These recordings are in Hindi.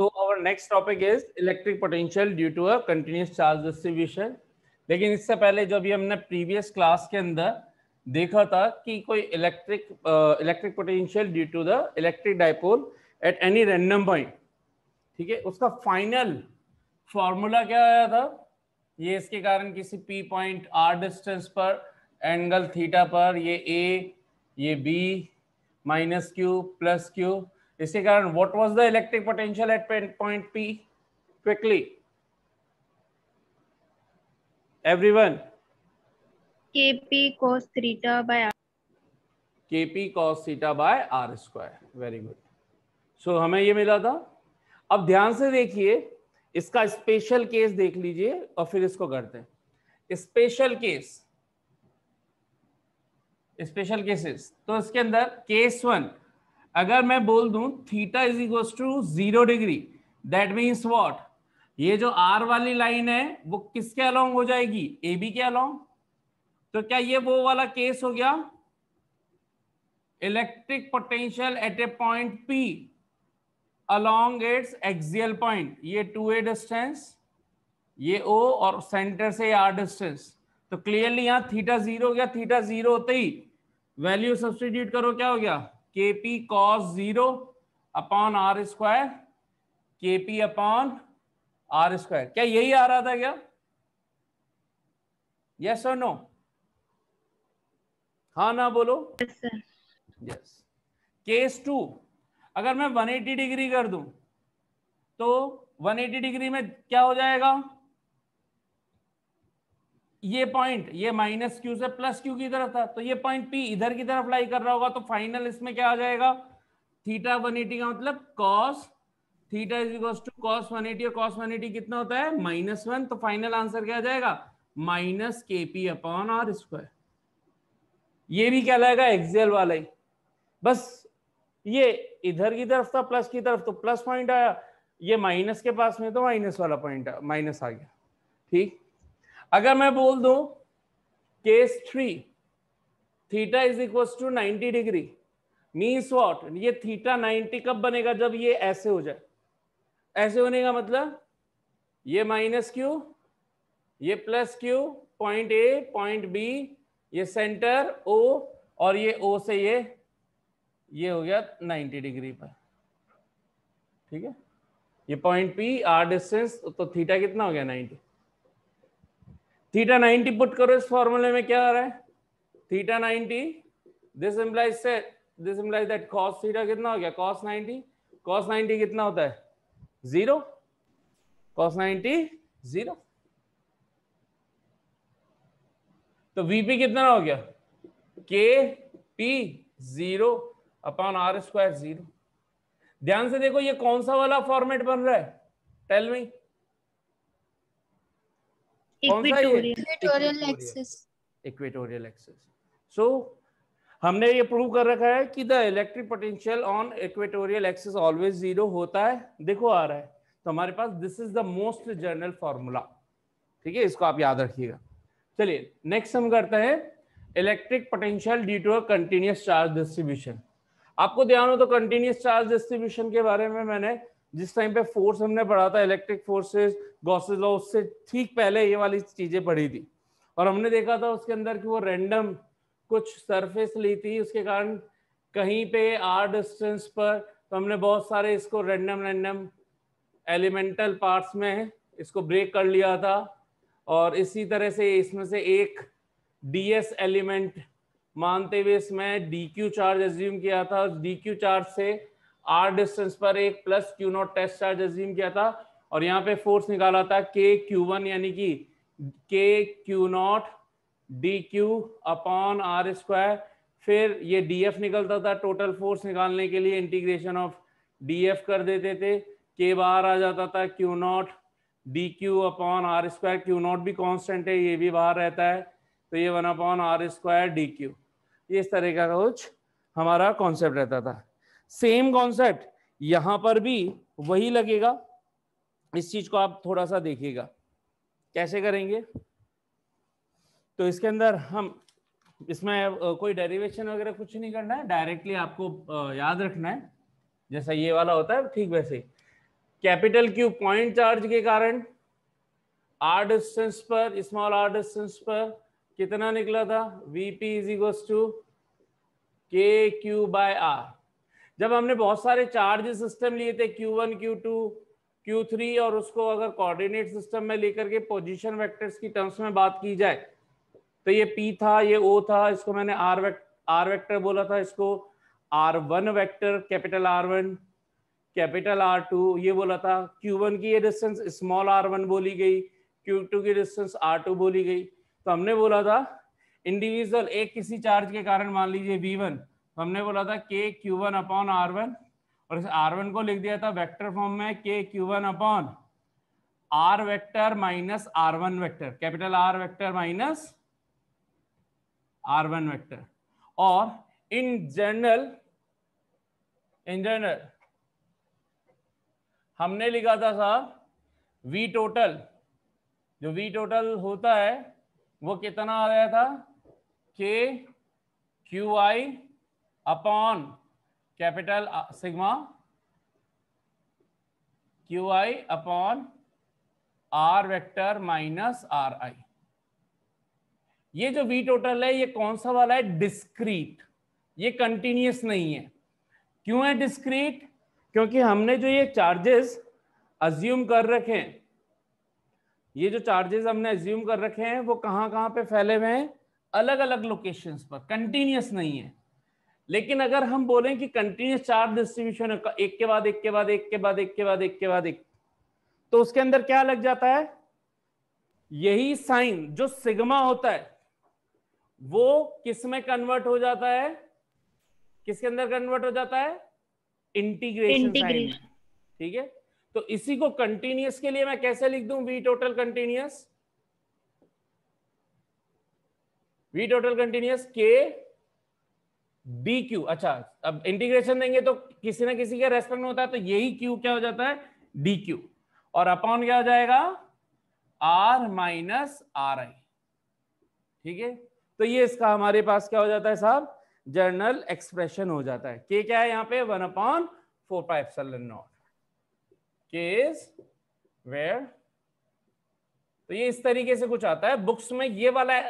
so our next topic is electric potential due to a continuous charge distribution लेकिन इससे पहले जब भी हमने प्रीवियस क्लास के अंदर देखा था कि कोई electric electric potential due to the electric dipole at any random point ठीक है उसका फाइनल फॉर्मूला क्या आया था ये इसके कारण किसी पी पॉइंट आर डिस्टेंस पर एंगल थीटा पर ये ए ये B minus Q plus Q इसके कारण what was the electric potential at point P quickly everyone K P cos theta by K P cos theta by R square very good so हमें ये मिला था अब ध्यान से देखिए इसका स्पेशल केस देख लीजिए और फिर इसको करते हैं स्पेशल केस स्पेशल केसेस तो इसके अंदर केस वन अगर मैं बोल दू theta is equal to zero degree that means what ये जो आर वाली लाइन है वो किसके अलोंग हो जाएगी ए बी के अलोंग तो क्या ये वो वाला केस हो गया electric potential at a point P along its axial point ये टू ए डिस्टेंस ये ओ और सेंटर से आर डिस्टेंस तो क्लियरली यहां थीटा जीरो हो गया थीटा जीरो होते ही वैल्यू सब्सटीट्यूट करो क्या हो गया K P cos zero upon R square K P upon R square क्या यही आ रहा था क्या यस और नो हा ना बोलो यस केस टू अगर मैं 180 डिग्री कर दूं तो 180 डिग्री में क्या हो जाएगा ये पॉइंट ये माइनस क्यू से प्लस क्यू की तरफ था तो ये पॉइंट पी इधर की तरफ लाई कर रहा होगा तो फाइनल इसमें क्या आ जाएगा थीटा 180 का मतलब cos theta is equal to cos 180 और कॉस 180 कितना होता है माइनस वन तो फाइनल आंसर क्या आ जाएगा माइनस के पी अपॉन आर स्क्वायर ये भी क्या लगेगा एक्सेल वाला ही बस ये इधर की तरफ था प्लस की तरफ तो प्लस पॉइंट आया ये माइनस के पास में तो माइनस वाला पॉइंट माइनस आ गया ठीक अगर मैं बोल दूं case three theta is equal to ninety degree means what ये थीटा 90 कब बनेगा जब ये ऐसे हो जाए ऐसे होने का मतलब ये माइनस क्यू ये plus Q point A point B ये सेंटर ओ और ये ओ से ये ये हो गया 90 डिग्री पर ठीक है ये पॉइंट पी आर डिस्टेंस तो थीटा कितना हो गया 90 थीटा 90 पुट करो इस फॉर्मूले में क्या आ रहा है थीटा 90 दिस इम्प्लाइज से this implies that cos theta कितना हो गया कॉस 90 कॉस 90 कितना होता है जीरो कॉस 90 जीरो तो वीपी कितना हो गया K P zero upon R square zero ध्यान से देखो ये कौन सा वाला फॉर्मेट बन रहा है tell me equatorial axis equatorial axis so हमने ये प्रूव कर रखा है कि the electric potential on equatorial axis always zero होता है देखो आ रहा है तो हमारे पास this is the most general formula ठीक है इसको आप याद रखिएगा चलिए नेक्स्ट हम करते हैं electric potential due to a continuous charge distribution आपको ध्यान हो तो कंटिन्यूस चार्ज डिस्ट्रीब्यूशन के बारे में मैंने जिस टाइम पे फोर्स हमने पढ़ा था इलेक्ट्रिक फोर्सेस गॉसेज लॉ उससे ठीक पहले ये वाली चीजें पढ़ी थी और हमने देखा था उसके अंदर कि वो रेंडम कुछ सरफेस ली थी उसके कारण कहीं पे आर डिस्टेंस पर तो हमने बहुत सारे इसको रेंडम रेंडम एलिमेंटल पार्ट्स में इसको ब्रेक कर लिया था और इसी तरह से इसमें से एक डीएस एलिमेंट मानते हुए इसमें डी क्यू चार्ज एज्यूम किया था और डी क्यू चार्ज से आर डिस्टेंस पर एक plus Q not test charge assume किया था और यहाँ पे फोर्स निकाला था के क्यू वन यानी कि K Q not D Q upon R square फिर ये डी एफ निकलता था टोटल फोर्स निकालने के लिए इंटीग्रेशन ऑफ डी एफ कर देते थे के बाहर आ जाता था Q not D Q upon R square Q not भी कॉन्स्टेंट है ये भी बाहर रहता है तो ये one upon R square D Q इस तरह का कुछ हमारा कॉन्सेप्ट रहता था सेम कॉन्सेप्ट यहां पर भी वही लगेगा इस चीज को आप थोड़ा सा देखिएगा कैसे करेंगे तो इसके अंदर हम इसमें कोई डेरिवेशन वगैरह कुछ नहीं करना है डायरेक्टली आपको याद रखना है जैसा ये वाला होता है ठीक वैसे कैपिटल क्यू पॉइंट चार्ज के कारण आर डिस्टेंस पर स्मॉल आर डिस्टेंस पर कितना निकला था V P is equals to K Q by R जब हमने बहुत सारे चार्ज सिस्टम लिए थे Q1, Q2, Q3 और उसको अगर कोऑर्डिनेट सिस्टम में लेकर के पोजीशन वेक्टर्स की टर्म्स में बात की जाए तो ये P था ये O था इसको मैंने R वेक्टर आर वैक्टर बोला था इसको R one vector capital R one capital R two ये बोला था क्यू वन की ये डिस्टेंस स्मॉल आर वन बोली गई क्यू टू की डिस्टेंस आर टू बोली गई तो हमने बोला था इंडिविजुअल एक किसी चार्ज के कारण मान लीजिए वी वन तो हमने बोला था K Q one upon R one और इस आर वन को लिख दिया था वेक्टर फॉर्म में K Q one upon R vector minus R one vector capital R vector minus R one vector और इन जनरल इन जनरल हमने लिखा था साहब वी टोटल जो वी टोटल होता है वो कितना आ गया था K Q I upon capital sigma Q I upon R vector minus are आई ये जो वी टोटल है ये कौन सा वाला है डिस्क्रीट ये कंटिन्यूस नहीं है क्यों है डिस्क्रीट क्योंकि हमने जो ये चार्जेस अज्यूम कर रखे हैं ये जो चार्जेस हमने अज्यूम कर रखे हैं वो कहां कहां पे फैले हुए हैं अलग अलग लोकेशंस पर कंटिन्यूस नहीं है लेकिन अगर हम बोलें कि कंटिन्यूस चार्ज डिस्ट्रीब्यूशन एक के बाद एक के बाद एक के बाद एक के बाद एक के बाद एक तो उसके अंदर क्या लग जाता है यही साइन जो सिग्मा होता है वो किस में कन्वर्ट हो जाता है किसके अंदर कन्वर्ट हो जाता है इंटीग्रेशन साइन ठीक है तो इसी को कंटिन्यूस के लिए मैं कैसे लिख दू V total continuous V total continuous K D Q अच्छा अब इंटीग्रेशन देंगे तो किसी ना किसी का रेस्पेक्ट में होता है तो यही क्यू क्या हो जाता है डी क्यू और अपॉन क्या हो जाएगा आर माइनस आर आई ठीक है तो ये इसका हमारे पास क्या हो जाता है साहब जर्नल एक्सप्रेशन हो जाता है के क्या है यहां पे one upon four pi epsilon not case where तो ये इस तरीके से कुछ आता है बुक्स में ये वाला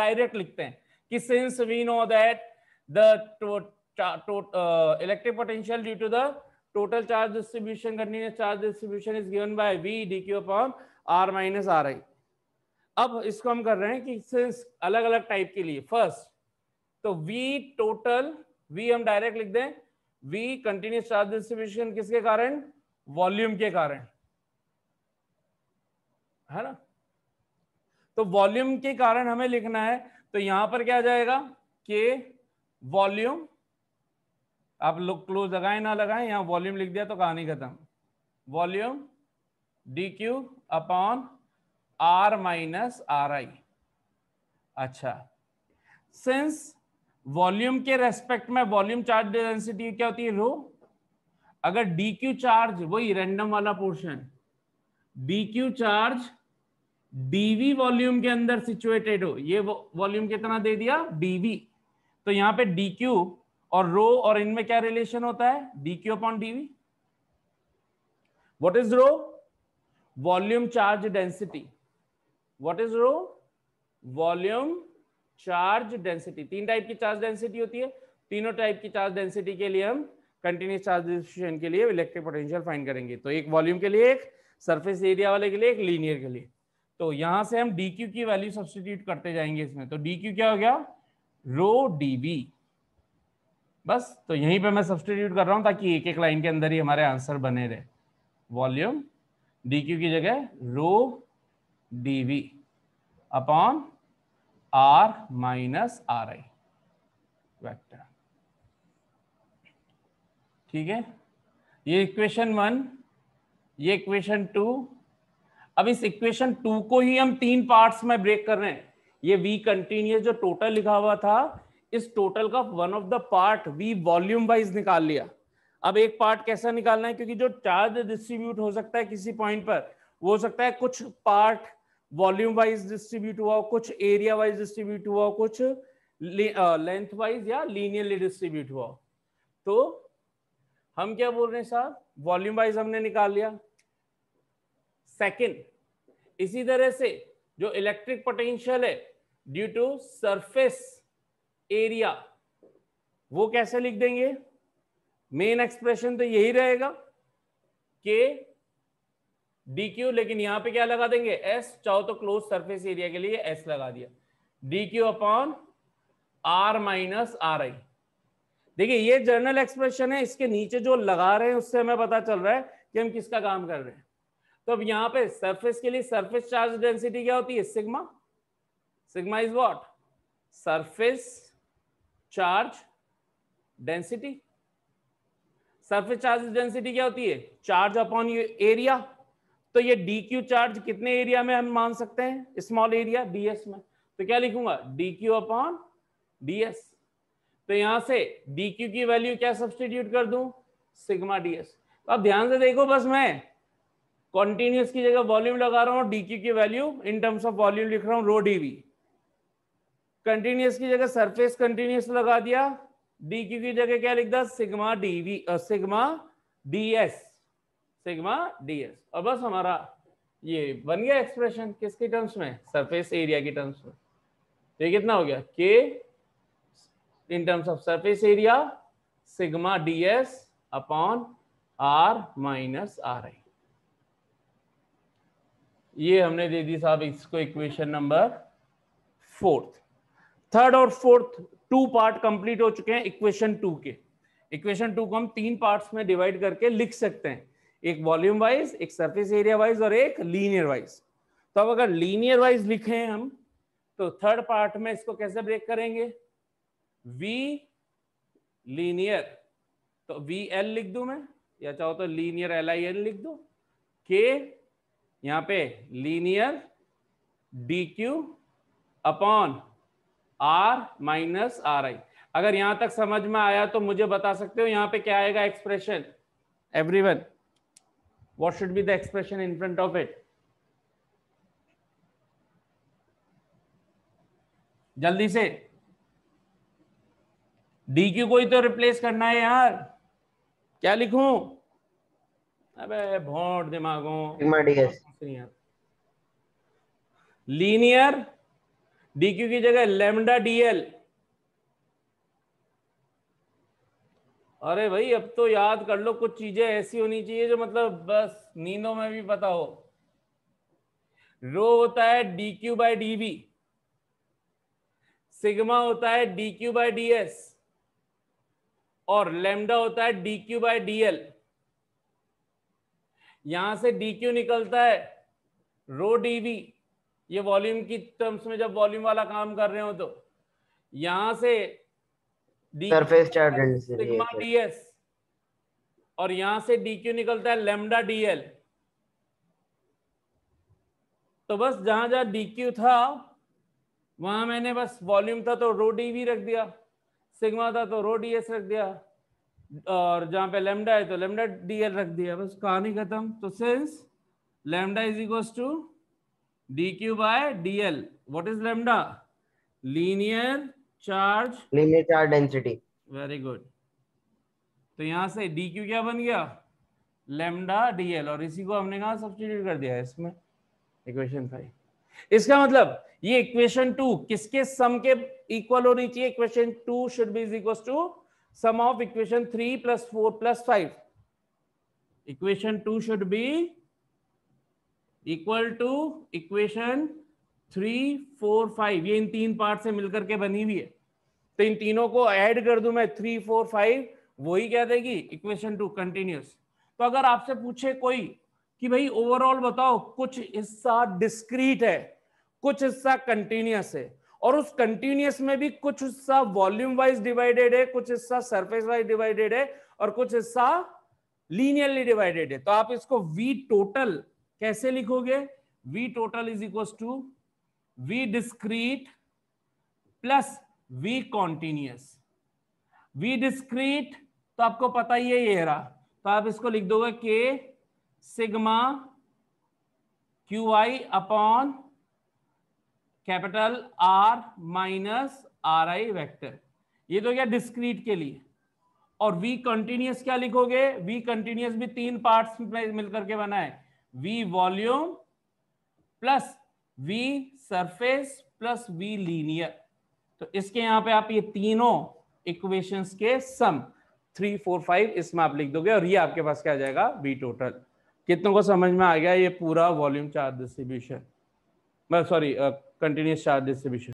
डायरेक्ट लिखते हैं कि since we know that the to, to, uh, electric potential due to the total charge distribution continuous charge distribution is given by v dq upon r minus ri अब इसको हम कर रहे हैं कि सिंस अलग अलग टाइप के लिए फर्स्ट तो v टोटल v हम डायरेक्ट लिख दें v कंटिन्यूस चार्ज डिस्ट्रीब्यूशन किसके कारण वॉल्यूम के कारण है ना तो वॉल्यूम के कारण हमें लिखना है तो यहां पर क्या जाएगा के वॉल्यूम आप लोग क्लोज लगाए ना लगाए यहां वॉल्यूम लिख दिया तो कहानी खत्म volume D Q upon are minus are I अच्छा सिंस वॉल्यूम के रेस्पेक्ट में वॉल्यूम चार्ज डेंसिटी क्या होती है रो अगर डी क्यू चार्ज वही रैंडम वाला portion D Q charge D V volume के अंदर सिचुएटेड हो ये वॉल्यूम कितना दे दिया डीवी तो यहां पे डी क्यू और रो और इनमें क्या रिलेशन होता है dq Q upon D V what is rho volume charge density what is rho volume charge density तीन टाइप की चार्ज डेंसिटी होती है तीनों टाइप की चार्ज डेंसिटी के लिए हम कंटिन्यूस चार्ज डिस्ट्रीब्यूशन के लिए इलेक्ट्रिक पोटेंशियल फाइंड करेंगे तो एक वॉल्यूम के लिए एक सरफेस एरिया वाले के लिए एक लीनियर के लिए तो यहां से हम dq की वैल्यू सब्सटीट्यूट करते जाएंगे इसमें तो dq क्या हो गया रो डीवी बस तो यहीं पे मैं सब्सटीट्यूट कर रहा हूं ताकि एक एक लाइन के अंदर ही हमारे आंसर बने रहे वॉल्यूम डी क्यू की जगह rho D V upon are minus are I vector ठीक है ये इक्वेशन वन ये इक्वेशन टू अब इस इक्वेशन टू को ही हम तीन पार्ट्स में ब्रेक कर रहे हैं ये वी कंटिन्यूस जो टोटल लिखा हुआ था इस टोटल का one of the part V volume wise निकाल लिया अब एक पार्ट कैसा निकालना है क्योंकि जो चार्ज डिस्ट्रीब्यूट हो सकता है किसी पॉइंट पर वो हो सकता है कुछ पार्ट वॉल्यूम वाइज डिस्ट्रीब्यूट हुआ कुछ एरिया वाइज डिस्ट्रीब्यूट हुआ हो कुछ लेंथ वाइज या लीनियरली डिस्ट्रीब्यूट हुआ हो तो हम क्या बोल रहे हैं साहब वॉल्यूम वाइज हमने निकाल लिया सेकेंड इसी तरह से जो इलेक्ट्रिक पोटेंशियल है ड्यू टू सरफेस एरिया वो कैसे लिख देंगे मेन एक्सप्रेशन तो यही रहेगा के डी क्यू लेकिन यहां पे क्या लगा देंगे एस चाहो तो क्लोज सरफेस एरिया के लिए एस लगा दिया D Q upon are minus are I देखिए ये जर्नल एक्सप्रेशन है इसके नीचे जो लगा रहे हैं उससे हमें पता चल रहा है कि हम किसका काम कर रहे हैं तो अब यहां पे सरफेस के लिए सरफेस चार्ज डेंसिटी क्या होती है sigma sigma is what surface charge density surface charge density क्या होती है charge upon area तो ये डी क्यू चार्ज कितने एरिया में हम मान सकते हैं स्मॉल एरिया डीएस में तो क्या लिखूंगा डी क्यू अपॉन डीएस तो यहां से डी क्यू की वैल्यू क्या सब्सटीट्यूट कर दू सिग्मा डीएस तो आप ध्यान से देखो बस मैं कॉन्टिन्यूस की जगह वॉल्यूम लगा रहा हूं डी क्यू की value in terms of volume लिख रहा हूँ रो डीवी कंटिन्यूस की जगह सरफेस कंटिन्यूस लगा दिया डी क्यू की जगह क्या लिख दिया sigma D V sigma D S sigma D S और बस हमारा ये बन गया एक्सप्रेशन किसके टर्म्स में सरफेस एरिया के टर्म्स में तो ये कितना हो गया के in terms of surface area sigma D s upon are minus are आई ये हमने दे दी साहब इसको इक्वेशन नंबर फोर्थ थर्ड और फोर्थ टू पार्ट कंप्लीट हो चुके हैं इक्वेशन टू के इक्वेशन टू को हम तीन पार्ट्स में डिवाइड करके लिख सकते हैं एक वॉल्यूम वाइज एक सरफेस एरिया वाइज और एक लीनियर वाइज तो अब अगर लीनियर वाइज लिखे हम तो थर्ड पार्ट में इसको कैसे ब्रेक करेंगे वी लीनियर तो वी एल लिख दू मैं या चाहो तो लीनियर एल आई एल लिख दो के यहां पे linear d Q upon are minus are i अगर यहां तक समझ में आया तो मुझे बता सकते हो यहां पे क्या आएगा expression every one what should be the expression in front of it जल्दी से डी क्यू को ही तो रिप्लेस करना है यार क्या लिखूं अबे भोट दिमागों लीनियर डी क्यू की जगह लेमडा डीएल अरे भाई अब तो याद कर लो कुछ चीजें ऐसी होनी चाहिए जो मतलब बस नींदों में भी पता हो रो होता है d q by d b sigma होता है d q by d S और लेमडा होता है d q by d l यहां से डी क्यू निकलता है रो डी बी ये वॉल्यूम की टर्म्स में जब वॉल्यूम वाला काम कर रहे हो तो यहां से सरफेस चार्ज सिग्मा डीएस और यहां से डी क्यू निकलता है लेमडा डीएल तो बस जहां जहां डी क्यू था वहां मैंने बस वॉल्यूम था तो रो डी भी रख दिया सिग्मा था तो रो डी एस रख दिया और जहां पे लेमडा है तो लेमडा डीएल रख दिया बस कहानी खत्म तो since lambda is equal to dq by dl what is lambda linear charge linear charge density very good तो यहां से dq क्या बन गया लेमडा dl और इसी को हमने कहा सब्सटीट्यूट कर दिया है इसमें इक्वेशन फाइव इसका मतलब ये इक्वेशन टू किसके सम के इक्वल होनी चाहिए equation two should be is equal to sum of equation three plus four plus five equation two should be equal to equation three four five ये इन तीन पार्ट से मिलकर के बनी हुई है तो इन तीनों को ऐड कर दू मैं थ्री फोर फाइव वही क्या देगी इक्वेशन टू कंटिन्यूस तो अगर आपसे पूछे कोई कि भाई ओवरऑल बताओ कुछ हिस्सा डिस्क्रीट है कुछ हिस्सा कंटिन्यूस है और उस कंटिन्यूस में भी कुछ हिस्सा वॉल्यूम वाइज डिवाइडेड है कुछ हिस्सा सरफेस वाइज डिवाइडेड है और कुछ हिस्सा लीनियरली डिवाइडेड है तो आप इसको वी टोटल कैसे लिखोगे v total is equal to v discrete plus v continuous v discrete तो आपको पता ही है ये रहा तो आप इसको लिख दोगे k sigma Q I upon capital r minus are I vector ये तो क्या डिस्क्रीट के लिए और वी कंटिन्यूस क्या लिखोगे वी कंटिन्यूस भी तीन पार्ट्स में मिलकर के बना है V volume प्लस V surface plus V linear तो इसके यहां पे आप ये तीनों इक्वेशंस के सम थ्री फोर फाइव इसमें आप लिख दोगे और ये आपके पास क्या आ जाएगा V टोटल कितनों को समझ में आ गया ये पूरा volume charge distribution sorry continuous charge distribution